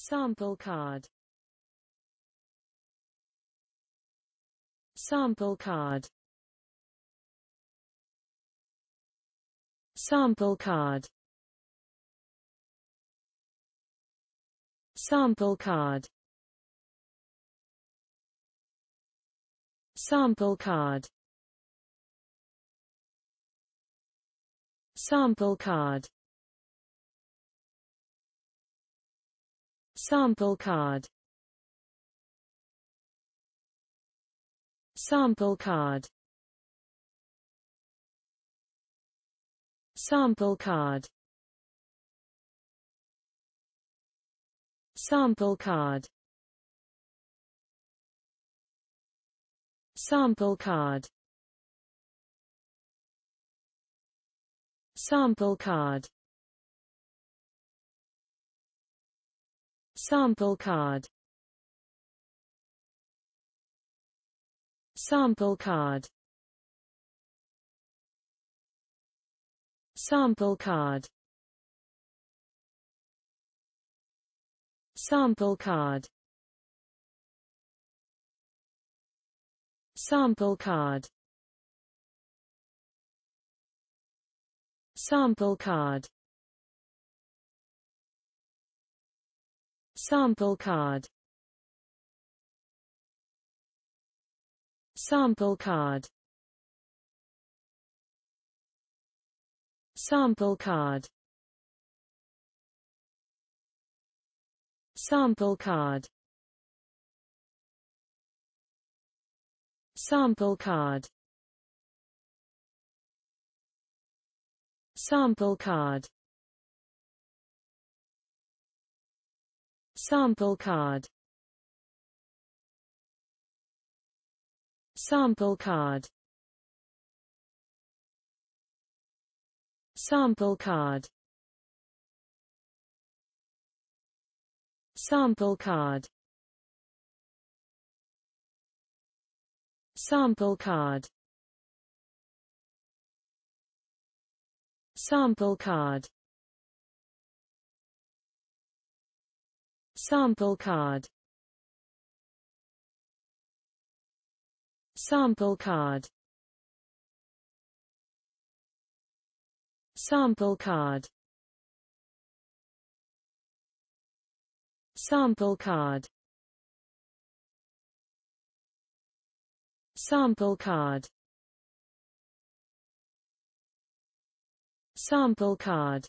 Sample card Sample card Sample card Sample card Sample card Sample card Sample card Sample card Sample card Sample card Sample card Sample card Sample card Sample card Sample card Sample card Sample card Sample card Sample card Sample card Sample card Sample card Sample card Sample card Sample card Sample card Sample card Sample card Sample card Sample card Sample card Sample card Sample card Sample card Sample card Sample card